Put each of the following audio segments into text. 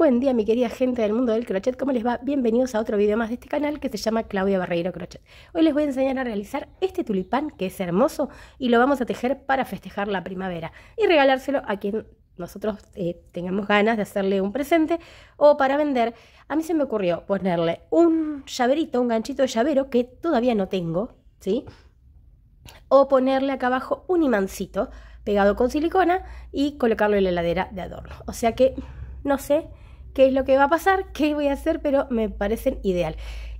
Buen día mi querida gente del mundo del crochet, ¿cómo les va? Bienvenidos a otro video más de este canal que se llama Claudia Barreiro Crochet. Hoy les voy a enseñar a realizar este tulipán que es hermoso y lo vamos a tejer para festejar la primavera y regalárselo a quien nosotros eh, tengamos ganas de hacerle un presente o para vender, a mí se me ocurrió ponerle un llaverito, un ganchito de llavero que todavía no tengo, ¿sí? O ponerle acá abajo un imancito pegado con silicona y colocarlo en la heladera de adorno. O sea que, no sé, qué es lo que va a pasar, qué voy a hacer, pero me parecen ideal.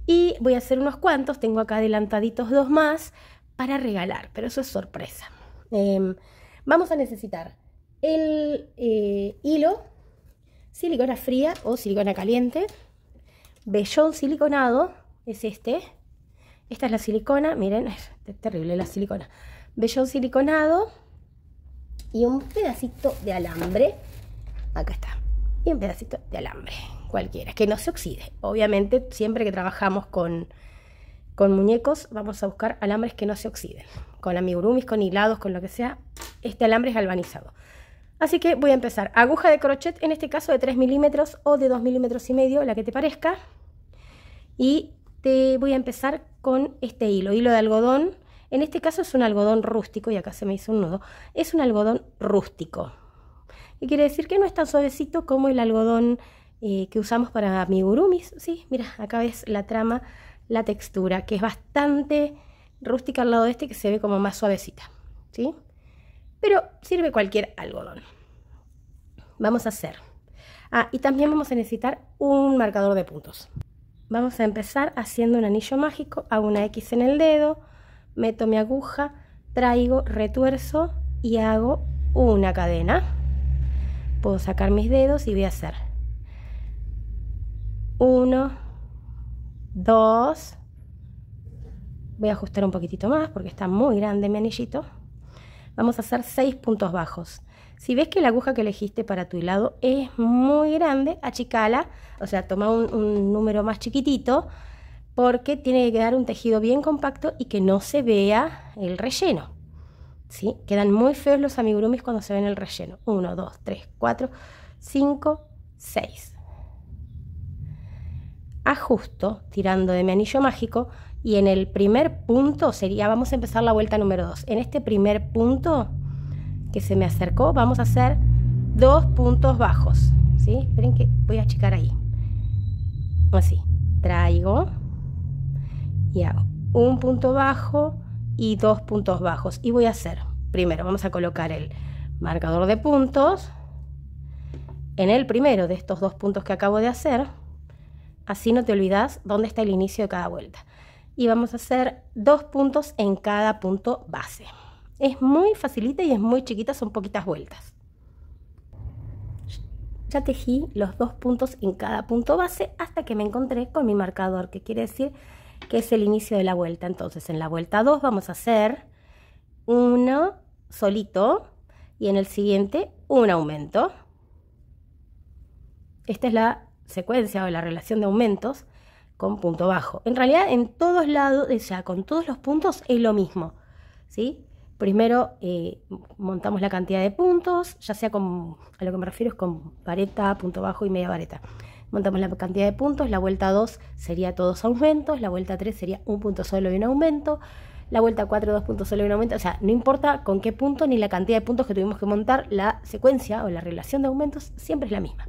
Y voy a hacer unos cuantos, tengo acá adelantaditos dos más para regalar, pero eso es sorpresa. Em, vamos a necesitar el eh, hilo, silicona fría o silicona caliente, vellón siliconado, es este. Esta es la silicona, miren, es terrible la silicona. Vellón siliconado y un pedacito de alambre. Acá está y un pedacito de alambre, cualquiera, que no se oxide. Obviamente, siempre que trabajamos con, con muñecos, vamos a buscar alambres que no se oxiden. Con amigurumis, con hilados, con lo que sea, este alambre es galvanizado. Así que voy a empezar. Aguja de crochet, en este caso de 3 milímetros o de 2 milímetros y medio, la que te parezca. Y te voy a empezar con este hilo, hilo de algodón. En este caso es un algodón rústico, y acá se me hizo un nudo. Es un algodón rústico, y quiere decir que no es tan suavecito como el algodón eh, que usamos para amigurumis. Sí, mira, acá ves la trama, la textura, que es bastante rústica al lado de este, que se ve como más suavecita. ¿sí? Pero sirve cualquier algodón. Vamos a hacer. Ah, y también vamos a necesitar un marcador de puntos. Vamos a empezar haciendo un anillo mágico. Hago una X en el dedo, meto mi aguja, traigo, retuerzo y hago una cadena puedo sacar mis dedos y voy a hacer 1, 2, voy a ajustar un poquitito más porque está muy grande mi anillito. Vamos a hacer 6 puntos bajos. Si ves que la aguja que elegiste para tu hilado es muy grande, achicala, o sea, toma un, un número más chiquitito porque tiene que quedar un tejido bien compacto y que no se vea el relleno. Quedan muy feos los amigurumis cuando se ven el relleno. 1, 2, 3, 4, 5, 6. Ajusto tirando de mi anillo mágico y en el primer punto sería, vamos a empezar la vuelta número 2. En este primer punto que se me acercó vamos a hacer dos puntos bajos. Esperen que voy a achicar ahí. Así, traigo y hago un punto bajo, y dos puntos bajos. Y voy a hacer, primero vamos a colocar el marcador de puntos en el primero de estos dos puntos que acabo de hacer. Así no te olvidas dónde está el inicio de cada vuelta. Y vamos a hacer dos puntos en cada punto base. Es muy facilita y es muy chiquita, son poquitas vueltas. Ya tejí los dos puntos en cada punto base hasta que me encontré con mi marcador, que quiere decir que es el inicio de la vuelta. Entonces en la vuelta 2 vamos a hacer uno solito y en el siguiente un aumento. Esta es la secuencia o la relación de aumentos con punto bajo. En realidad en todos lados, o eh, con todos los puntos es lo mismo. ¿sí? Primero eh, montamos la cantidad de puntos, ya sea con, a lo que me refiero es con vareta, punto bajo y media vareta montamos la cantidad de puntos, la vuelta 2 sería todos aumentos, la vuelta 3 sería un punto solo y un aumento, la vuelta 4 dos puntos solo y un aumento, o sea, no importa con qué punto ni la cantidad de puntos que tuvimos que montar, la secuencia o la relación de aumentos siempre es la misma.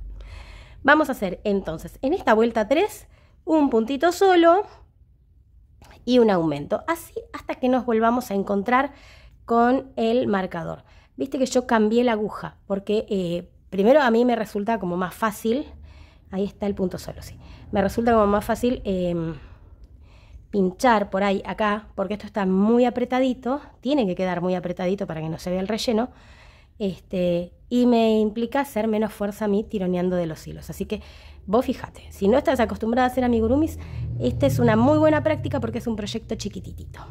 Vamos a hacer entonces en esta vuelta 3 un puntito solo y un aumento, así hasta que nos volvamos a encontrar con el marcador. Viste que yo cambié la aguja porque eh, primero a mí me resulta como más fácil Ahí está el punto solo, sí. Me resulta como más fácil em, pinchar por ahí, acá, porque esto está muy apretadito, tiene que quedar muy apretadito para que no se vea el relleno, este, y me implica hacer menos fuerza a mí tironeando de los hilos. Así que vos fijate, si no estás acostumbrada a hacer amigurumis, esta es una muy buena práctica porque es un proyecto chiquititito.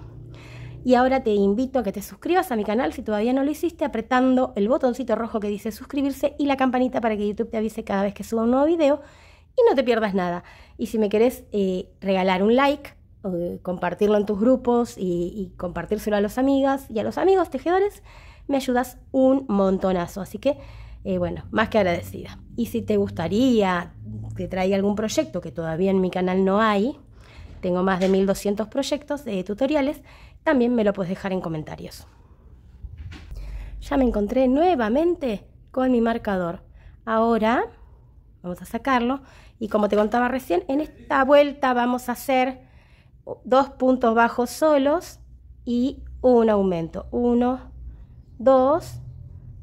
Y ahora te invito a que te suscribas a mi canal si todavía no lo hiciste, apretando el botoncito rojo que dice suscribirse y la campanita para que YouTube te avise cada vez que suba un nuevo video y no te pierdas nada. Y si me querés eh, regalar un like, eh, compartirlo en tus grupos y, compartírselo a las amigas y a los amigos tejedores, me ayudas un montonazo. Así que, eh, bueno, más que agradecida. Y si te gustaría que traiga algún proyecto que todavía en mi canal no hay, tengo más de 1200 proyectos de tutoriales, también me lo puedes dejar en comentarios. Ya me encontré nuevamente con mi marcador. Ahora vamos a sacarlo y como te contaba recién, en esta vuelta vamos a hacer dos puntos bajos solos y un aumento. Uno, dos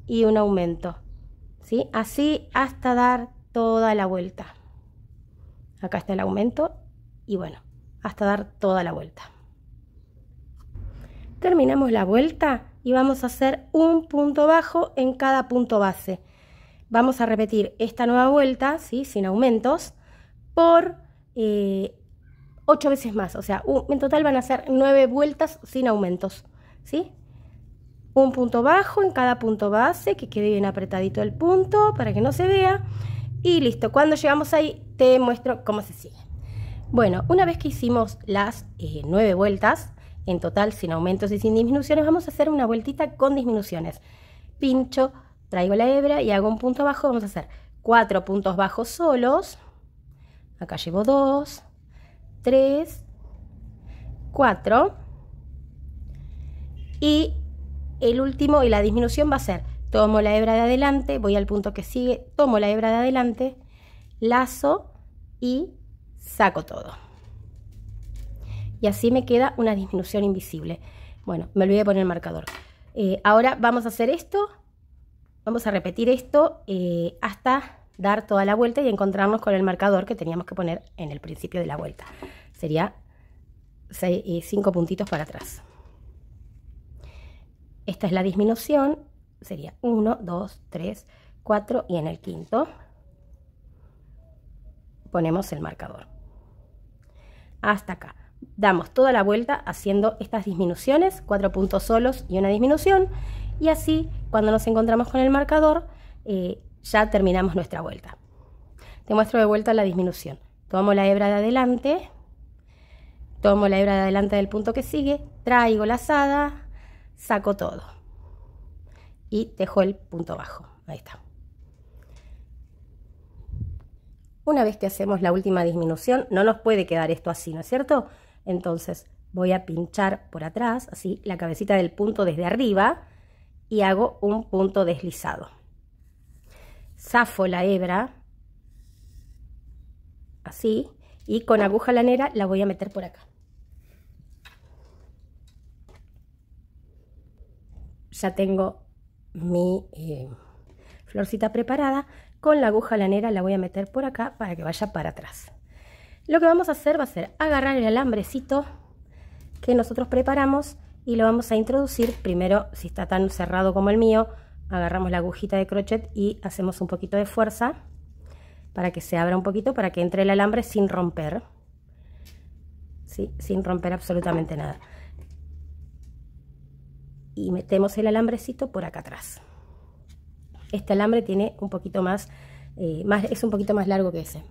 y un aumento. ¿Sí? Así hasta dar toda la vuelta. Acá está el aumento y bueno, hasta dar toda la vuelta terminamos la vuelta y vamos a hacer un punto bajo en cada punto base. Vamos a repetir esta nueva vuelta, ¿sí? sin aumentos, por eh, ocho veces más. O sea, en total van a ser nueve vueltas sin aumentos. ¿sí? Un punto bajo en cada punto base, que quede bien apretadito el punto para que no se vea. Y listo, cuando llegamos ahí te muestro cómo se sigue. Bueno, una vez que hicimos las eh, nueve vueltas, en total, sin aumentos y sin disminuciones, vamos a hacer una vueltita con disminuciones. Pincho, traigo la hebra y hago un punto bajo, vamos a hacer cuatro puntos bajos solos. Acá llevo dos, tres, cuatro. Y el último y la disminución va a ser, tomo la hebra de adelante, voy al punto que sigue, tomo la hebra de adelante, lazo y saco todo y así me queda una disminución invisible. Bueno, me olvidé de poner el marcador. Eh, ahora vamos a hacer esto, vamos a repetir esto eh, hasta dar toda la vuelta y encontrarnos con el marcador que teníamos que poner en el principio de la vuelta. Sería eh, cinco puntitos para atrás. Esta es la disminución, sería 1, 2, 3, 4 y en el quinto ponemos el marcador. Hasta acá damos toda la vuelta haciendo estas disminuciones, cuatro puntos solos y una disminución, y así cuando nos encontramos con el marcador eh, ya terminamos nuestra vuelta. Te muestro de vuelta la disminución. Tomo la hebra de adelante, tomo la hebra de adelante del punto que sigue, traigo la lazada, saco todo y dejo el punto bajo. Ahí está. Una vez que hacemos la última disminución, no nos puede quedar esto así, ¿no es cierto? Entonces voy a pinchar por atrás, así la cabecita del punto desde arriba y hago un punto deslizado. Zafo la hebra, así, y con aguja lanera la voy a meter por acá. Ya tengo mi eh, florcita preparada. Con la aguja lanera la voy a meter por acá para que vaya para atrás. Lo que vamos a hacer va a ser agarrar el alambrecito que nosotros preparamos y lo vamos a introducir primero, si está tan cerrado como el mío, agarramos la agujita de crochet y hacemos un poquito de fuerza para que se abra un poquito, para que entre el alambre sin romper, ¿sí? sin romper absolutamente nada. Y metemos el alambrecito por acá atrás. Este alambre tiene un poquito más, eh, más es un poquito más largo que ese.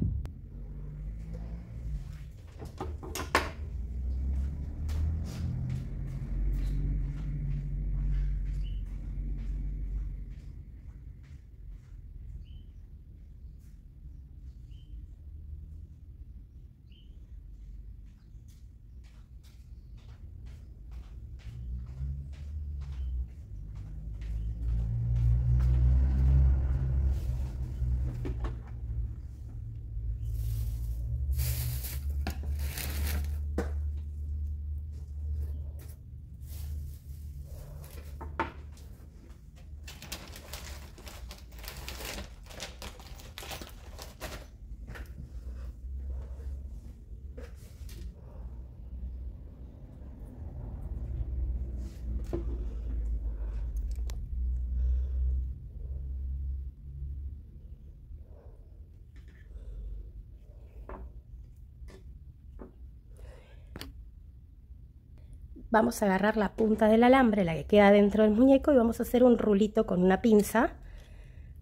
vamos a agarrar la punta del alambre, la que queda dentro del muñeco, y vamos a hacer un rulito con una pinza,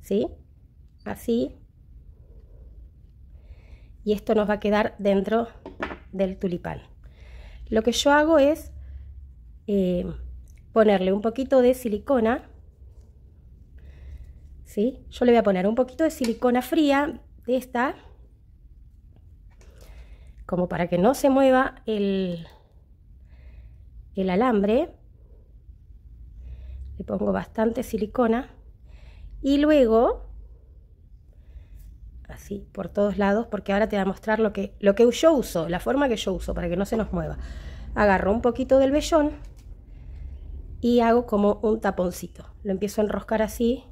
¿sí? Así. Y esto nos va a quedar dentro del tulipán. Lo que yo hago es eh, ponerle un poquito de silicona, ¿sí? Yo le voy a poner un poquito de silicona fría, de esta, como para que no se mueva el, el alambre, le pongo bastante silicona y luego, así por todos lados, porque ahora te voy a mostrar lo que, lo que yo uso, la forma que yo uso para que no se nos mueva. Agarro un poquito del vellón y hago como un taponcito. Lo empiezo a enroscar así,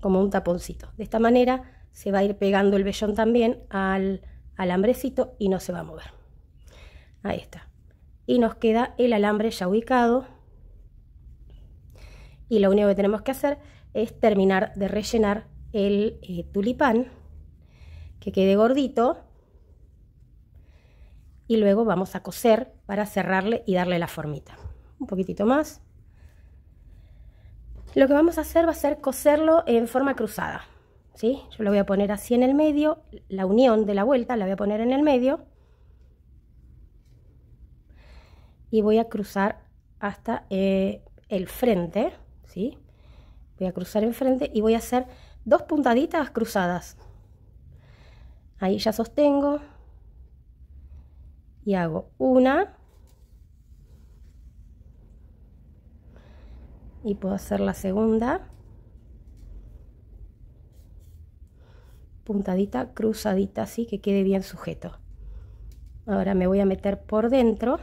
como un taponcito. De esta manera se va a ir pegando el vellón también al alambrecito y no se va a mover. Ahí está y nos queda el alambre ya ubicado y lo único que tenemos que hacer es terminar de rellenar el eh, tulipán que quede gordito y luego vamos a coser para cerrarle y darle la formita un poquitito más lo que vamos a hacer va a ser coserlo en forma cruzada ¿sí? yo lo voy a poner así en el medio la unión de la vuelta la voy a poner en el medio y voy a cruzar hasta eh, el frente, ¿sí? Voy a cruzar en frente y voy a hacer dos puntaditas cruzadas. Ahí ya sostengo y hago una y puedo hacer la segunda puntadita cruzadita así que quede bien sujeto ahora me voy a meter por dentro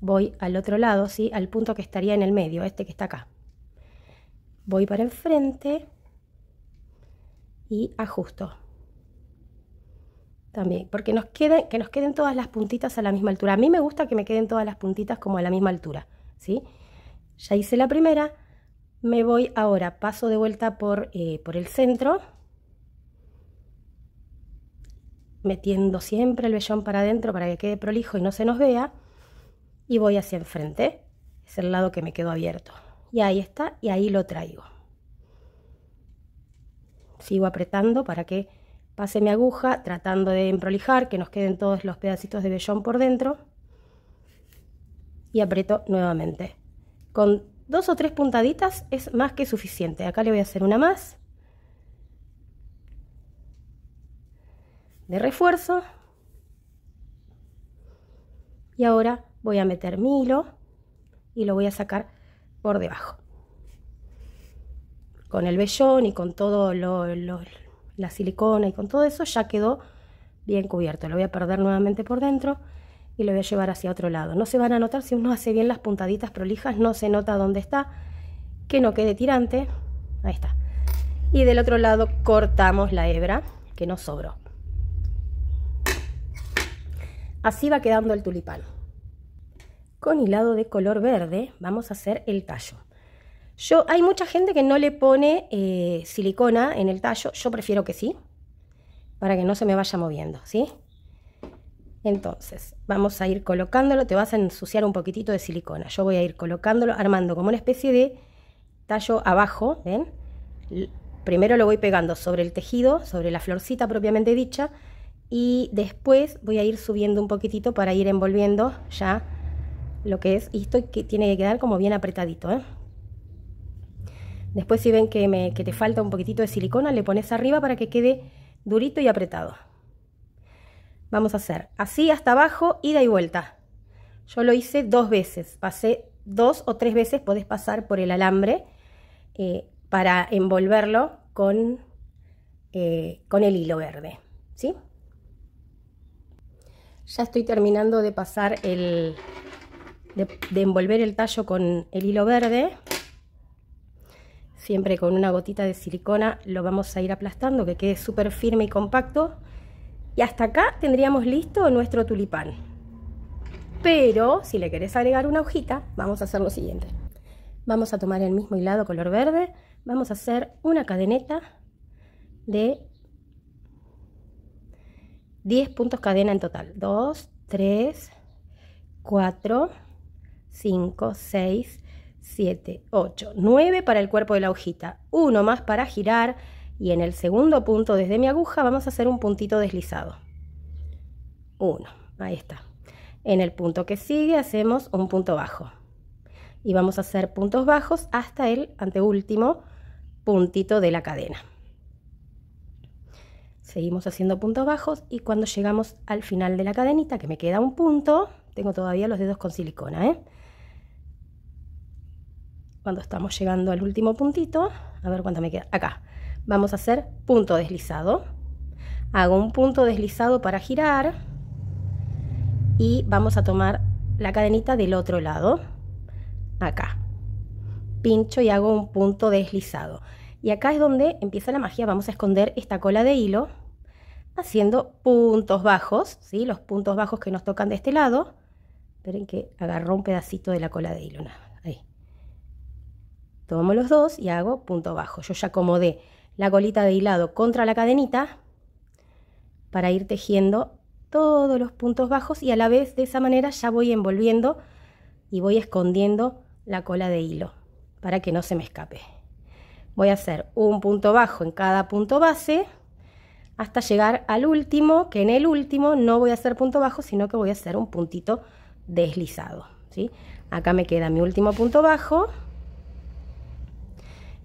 voy al otro lado, ¿sí? al punto que estaría en el medio, este que está acá. Voy para enfrente y ajusto. También, porque nos queden, que nos queden todas las puntitas a la misma altura. A mí me gusta que me queden todas las puntitas como a la misma altura. ¿sí? Ya hice la primera, me voy ahora, paso de vuelta por, eh, por el centro, metiendo siempre el vellón para adentro para que quede prolijo y no se nos vea y voy hacia enfrente. Es el lado que me quedó abierto. Y ahí está, y ahí lo traigo. Sigo apretando para que pase mi aguja, tratando de emprolijar, que nos queden todos los pedacitos de vellón por dentro. Y aprieto nuevamente. Con dos o tres puntaditas es más que suficiente. Acá le voy a hacer una más. De refuerzo. Y ahora voy a meter mi hilo y lo voy a sacar por debajo con el vellón y con todo lo, la silicona y con todo eso ya quedó bien cubierto lo voy a perder nuevamente por dentro y lo voy a llevar hacia otro lado no se van a notar si uno hace bien las puntaditas prolijas no se nota dónde está que no quede tirante ahí está y del otro lado cortamos la hebra que nos sobró así va quedando el tulipán con hilado de color verde vamos a hacer el tallo. Yo, hay mucha gente que no le pone eh, silicona en el tallo, yo prefiero que sí, para que no se me vaya moviendo, ¿sí? Entonces, vamos a ir colocándolo, te vas a ensuciar un poquitito de silicona. Yo voy a ir colocándolo, armando como una especie de tallo abajo, ¿ven? Primero lo voy pegando sobre el tejido, sobre la florcita propiamente dicha, y después voy a ir subiendo un poquitito para ir envolviendo ya lo que es, y esto que tiene que quedar como bien apretadito, ¿eh? Después si ven que, te falta un poquitito de silicona, le pones arriba para que quede durito y apretado. Vamos a hacer así hasta abajo, ida y vuelta. Yo lo hice dos veces, pasé dos o tres veces, podés pasar por el alambre eh, para envolverlo con, eh, con el hilo verde, ¿sí? Ya estoy terminando de pasar el, de, envolver el tallo con el hilo verde siempre con una gotita de silicona lo vamos a ir aplastando que quede súper firme y compacto y hasta acá tendríamos listo nuestro tulipán pero si le querés agregar una hojita vamos a hacer lo siguiente vamos a tomar el mismo hilado color verde vamos a hacer una cadeneta de 10 puntos cadena en total 2, 3, 4 5, 6, 7, 8, 9 para el cuerpo de la hojita, uno más para girar y en el segundo punto desde mi aguja vamos a hacer un puntito deslizado. 1, ahí está. En el punto que sigue hacemos un punto bajo. Y vamos a hacer puntos bajos hasta el anteúltimo puntito de la cadena. Seguimos haciendo puntos bajos y cuando llegamos al final de la cadenita, que me queda un punto, tengo todavía los dedos con silicona, ¿eh? cuando estamos llegando al último puntito, a ver cuánto me queda, acá, vamos a hacer punto deslizado, hago un punto deslizado para girar y vamos a tomar la cadenita del otro lado, acá, pincho y hago un punto deslizado. Y acá es donde empieza la magia, vamos a esconder esta cola de hilo haciendo puntos bajos, ¿sí? los puntos bajos que nos tocan de este lado, esperen que agarró un pedacito de la cola de hilo nada Tomo los dos y hago punto bajo. Yo ya acomodé la colita de hilado contra la cadenita para ir tejiendo todos los puntos bajos y a la vez de esa manera ya voy envolviendo y voy escondiendo la cola de hilo para que no se me escape. Voy a hacer un punto bajo en cada punto base hasta llegar al último, que en el último no voy a hacer punto bajo, sino que voy a hacer un puntito deslizado. Acá me queda mi último punto bajo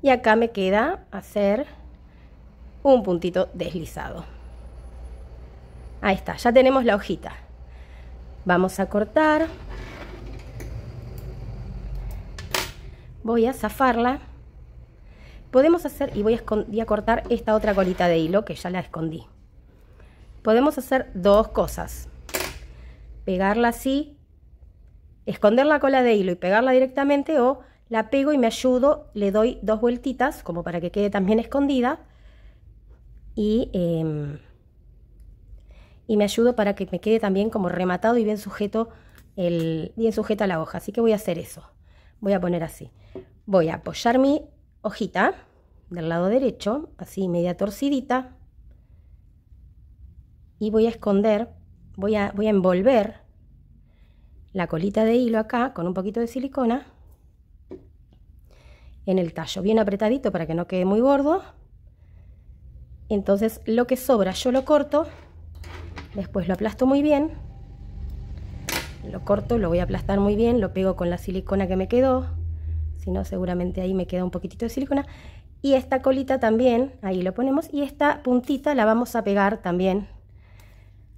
y acá me queda hacer un puntito deslizado. Ahí está, ya tenemos la hojita. Vamos a cortar. Voy a zafarla. Podemos hacer, y voy a, cortar esta otra colita de hilo que ya la escondí. Podemos hacer dos cosas. Pegarla así, esconder la cola de hilo y pegarla directamente o la pego y me ayudo, le doy dos vueltitas como para que quede también escondida y, em, y me ayudo para que me quede también como rematado y bien sujeto el, bien sujeta la hoja. Así que voy a hacer eso. Voy a poner así. Voy a apoyar mi hojita del lado derecho, así media torcidita. Y voy a esconder, voy a, voy a envolver la colita de hilo acá con un poquito de silicona en el tallo, bien apretadito para que no quede muy gordo. Entonces lo que sobra yo lo corto, después lo aplasto muy bien, lo corto, lo voy a aplastar muy bien, lo pego con la silicona que me quedó, si no seguramente ahí me queda un poquitito de silicona. Y esta colita también, ahí lo ponemos, y esta puntita la vamos a pegar también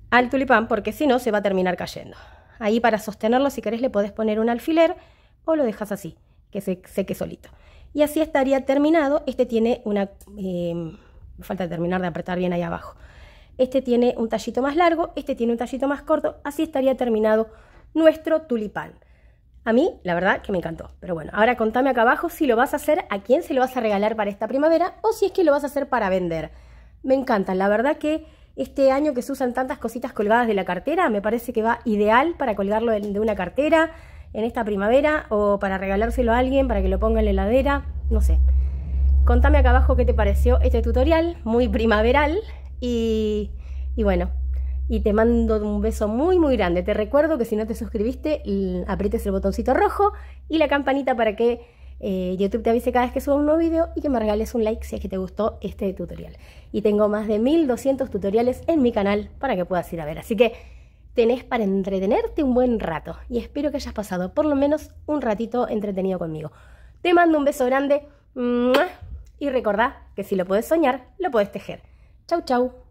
al tulipán porque si no se va a terminar cayendo. Ahí para sostenerlo si querés le podés poner un alfiler o lo dejas así que se seque solito. Y así estaría terminado. Este tiene una... me eh, falta terminar de apretar bien ahí abajo. Este tiene un tallito más largo, este tiene un tallito más corto. Así estaría terminado nuestro tulipán. A mí, la verdad, que me encantó. Pero bueno, ahora contame acá abajo si lo vas a hacer, a quién se lo vas a regalar para esta primavera o si es que lo vas a hacer para vender. Me encanta, la verdad que este año que se usan tantas cositas colgadas de la cartera, me parece que va ideal para colgarlo de una cartera, en esta primavera o para regalárselo a alguien, para que lo ponga en la heladera, no sé. Contame acá abajo qué te pareció este tutorial, muy primaveral y, bueno, y te mando un beso muy muy grande. Te recuerdo que si no te suscribiste, aprietes el botoncito rojo y la campanita para que eh, YouTube te avise cada vez que suba un nuevo video y que me regales un like si es que te gustó este tutorial. Y tengo más de 1200 tutoriales en mi canal para que puedas ir a ver. Así que tenés para entretenerte un buen rato y espero que hayas pasado por lo menos un ratito entretenido conmigo. Te mando un beso grande y recordá que si lo puedes soñar, lo puedes tejer. Chau, chau.